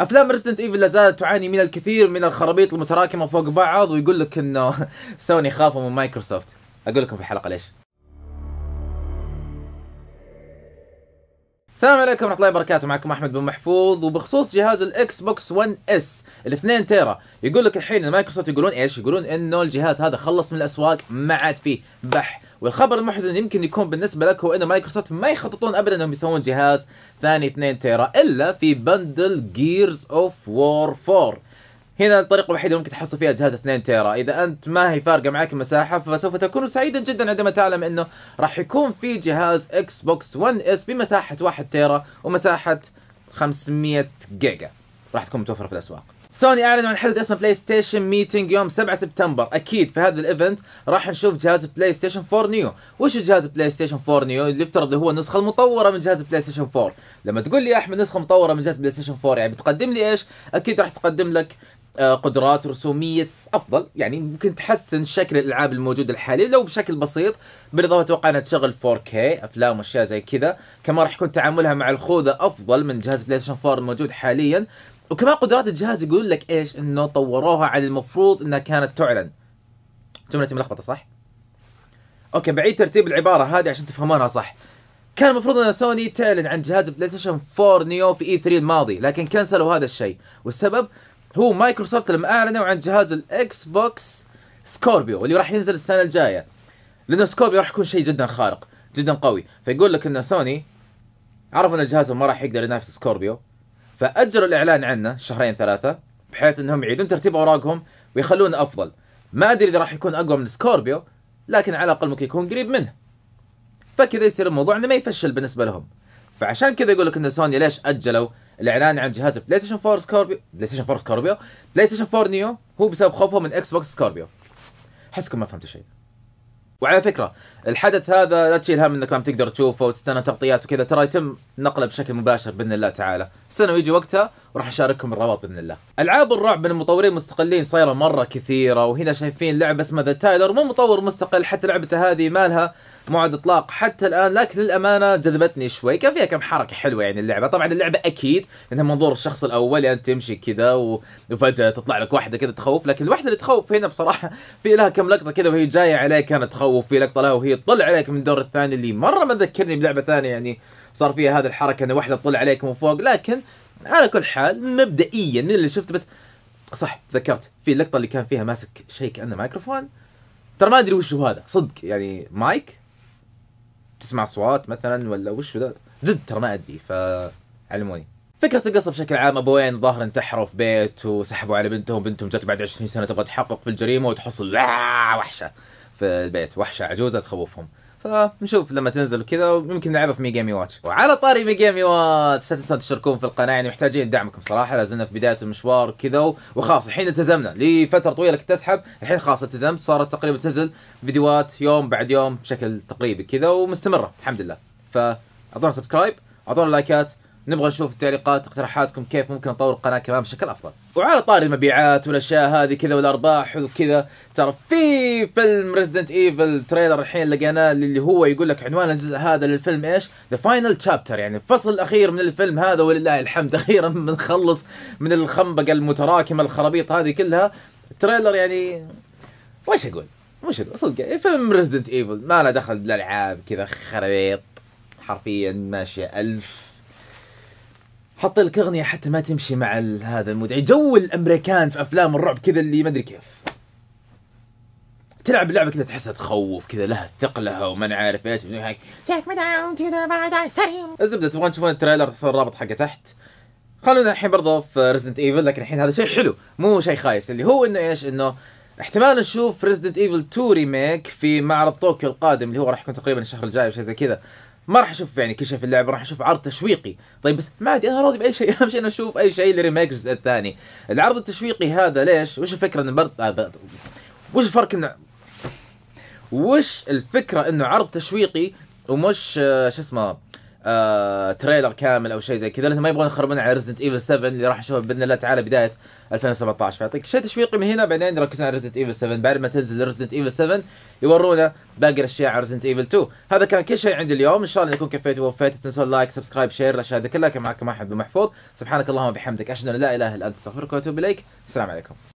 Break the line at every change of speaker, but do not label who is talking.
افلام ريزدنت ايفل لا زالت تعاني من الكثير من الخرابيط المتراكمه فوق بعض ويقول لك انه سوني خافوا من مايكروسوفت اقول لكم في الحلقه ليش السلام عليكم ورحمه الله وبركاته معكم احمد بن محفوظ وبخصوص جهاز الاكس بوكس 1 اس ال 2 تيرا يقول لك الحين مايكروسوفت يقولون ايش يقولون انه الجهاز هذا خلص من الاسواق ما عاد فيه بح والخبر المحزن يمكن يكون بالنسبه لك هو ان مايكروسوفت ما يخططون ابدا انهم يسوون جهاز ثاني 2 تيرا الا في بندل جيرز اوف وور 4 هنا الطريقة الوحيدة ممكن تحصل فيها جهاز 2 تيرا، إذا أنت ما هي فارقة معك المساحة فسوف تكون سعيدا جدا عندما تعلم أنه راح يكون في جهاز اكس بوكس 1 اس بمساحة 1 تيرا ومساحة 500 جيجا. راح تكون متوفرة في الأسواق. سوني اعلنوا عن حدث اسمه بلاي ستيشن ميتنج يوم 7 سبتمبر اكيد في هذا الايفنت راح نشوف جهاز بلاي ستيشن 4 نيو وش جهاز بلاي ستيشن 4 نيو اللي يفترض هو النسخه المطوره من جهاز بلاي ستيشن 4 لما تقول لي يا احمد نسخه مطوره من جهاز بلاي ستيشن 4 يعني بتقدم لي ايش اكيد راح تقدم لك آه، قدرات رسوميه افضل يعني ممكن تحسن شكل الالعاب الموجوده الحاليه لو بشكل بسيط بالاضافه اتوقع انها تشغل 4K افلام واشياء زي كذا كمان راح يكون تعاملها مع الخوذه افضل من جهاز بلاي ستيشن 4 الموجود حاليا وكمان قدرات الجهاز يقول لك ايش انه طوروها على المفروض انها كانت تعلن جملتي ملخبطه صح اوكي بعيد ترتيب العباره هذه عشان تفهمونها صح كان المفروض ان سوني تعلن عن جهاز بلاي ستيشن 4 نيو في اي 3 الماضي لكن كنسلوا هذا الشيء والسبب هو مايكروسوفت لما اعلنوا عن جهاز الاكس بوكس سكوربيو اللي راح ينزل السنه الجايه لانه سكوربيو راح يكون شيء جدا خارق جدا قوي فيقول لك ان سوني عرفوا ان جهازهم ما راح يقدر ينافس سكوربيو فاجروا الاعلان عنه شهرين ثلاثه بحيث انهم يعيدون ترتيب اوراقهم ويخلونه افضل ما ادري اذا راح يكون اقوى من سكوربيو لكن على الاقل ممكن يكون قريب منه فكذا يصير الموضوع انه ما يفشل بالنسبه لهم فعشان كذا يقول لك ان سوني ليش اجلوا الاعلان عن جهاز بلاي ستيشن 4 سكوربيو بلاي ستيشن 4 سكوربيو بلاي ستيشن 4 نيو هو بسبب خوفهم من اكس بوكس سكوربيو احسكم ما فهمتوا شيء وعلى فكره الحدث هذا لا تشيل هم انك ما تقدر تشوفه وتستنى تغطيات وكذا ترى يتم نقله بشكل مباشر باذن الله تعالى استنوا يجي وقتها وراح اشارككم الرابط باذن الله. العاب الرعب من المطورين المستقلين صايره مره كثيره وهنا شايفين لعبه اسمها ذا تايلر مو مطور مستقل حتى لعبته هذه ما لها موعد اطلاق حتى الان لكن للامانه جذبتني شوي كان فيها كم حركه حلوه يعني اللعبه طبعا اللعبه اكيد انها منظور الشخص الاول يعني تمشي كذا وفجاه تطلع لك واحده كذا تخوف لكن الواحده اللي تخوف هنا بصراحه في لها كم لقطه كذا وهي جايه عليك كانت تخوف في لقطه لها وهي تطلع عليك من الدور الثاني اللي مره ما ذكرني بلعبه ثانيه يعني صار فيها هذه الحركه ان واحده تطلع عليك من فوق لكن على كل حال مبدئيا من اللي شفته بس صح تذكرت في اللقطه اللي كان فيها ماسك شيء كانه مايكروفون ترى ما ادري وش هو هذا صدق يعني مايك تسمع اصوات مثلا ولا وش ذا جد ترى ما ادري فعلموني فكرة القصة بشكل عام ابوين ظاهر انتحروا في بيت وسحبوا على بنتهم، بنتهم جت بعد 20 سنة تبغى تحقق في الجريمة وتحصل آه، وحشة في البيت، وحشة عجوزة تخوفهم. فنشوف لما تنزل وكذا ويمكن نلعبها في ميجامي واتش وعلى طاري ميجامي واتش لا تنسون تشتركون في القناه يعني محتاجين دعمكم صراحه لازلنا في بدايه المشوار كذا وخلاص الحين التزمنا لفتره طويله كنت اسحب الحين خلاص التزمت صارت تقريبا تنزل فيديوهات يوم بعد يوم بشكل تقريبي كذا ومستمره الحمد لله فاعطونا سبسكرايب اعطونا لايكات نبغى نشوف التعليقات اقتراحاتكم كيف ممكن نطور القناه كمان بشكل افضل وعلى طاري المبيعات والاشياء هذه كذا والارباح وكذا ترى في فيلم ريزدنت ايفل تريلر الحين لقيناه اللي هو يقول لك عنوان الجزء هذا للفيلم ايش؟ ذا فاينل تشابتر يعني الفصل الاخير من الفيلم هذا ولله الحمد اخيرا بنخلص من الخنبقه المتراكمه الخرابيط هذه كلها تريلر يعني وش اقول؟ وش اقول؟ صدق يعني فيلم ريزدنت ايفل ما له دخل بالالعاب كذا خرابيط حرفيا ماشيه ألف حط لك اغنيه حتى ما تمشي مع هذا المدعي يعني جو الامريكان في افلام الرعب كذا اللي ما ادري كيف تلعب اللعبه كذا تحسها تخوف كذا لها ثقلها وما انا عارف ايش ذا الزبده تبغون تشوفون التريلر تحطون الرابط حقه تحت خلونا الحين برضه في ريزدنت ايفل لكن الحين هذا شيء حلو مو شيء خايس اللي هو انه ايش انه احتمال نشوف ريزدنت ايفل 2 ريميك في معرض طوكيو القادم اللي هو راح يكون تقريبا الشهر الجاي او شيء زي كذا ما راح اشوف يعني كشف اللعبه راح اشوف عرض تشويقي طيب بس ما عادي انا راضي باي شيء اهم شيء انا اشوف اي شيء لريميك الجزء الثاني العرض التشويقي هذا ليش وش الفكره انه برد آه وش الفرق انه وش الفكره انه عرض تشويقي ومش آه شو اسمه آه، تريلر كامل او شيء زي كذا لانه ما يبغون يخربون على ريزدنت ايفل 7 اللي راح نشوفه باذن الله تعالى بدايه 2017 فيعطيك شيء تشويقي من هنا بعدين يركزون على ريزدنت ايفل 7 بعد ما تنزل ريزدنت ايفل 7 يورونا باقي الاشياء على ريزدنت ايفل 2 هذا كان كل شيء عندي اليوم ان شاء الله يكون كفيت ووفيت تنسون لايك سبسكرايب شير الاشياء هذه كلها كان معكم احمد بن محفوظ سبحانك اللهم وبحمدك اشهد ان لا اله الا انت استغفرك واتوب اليك السلام عليكم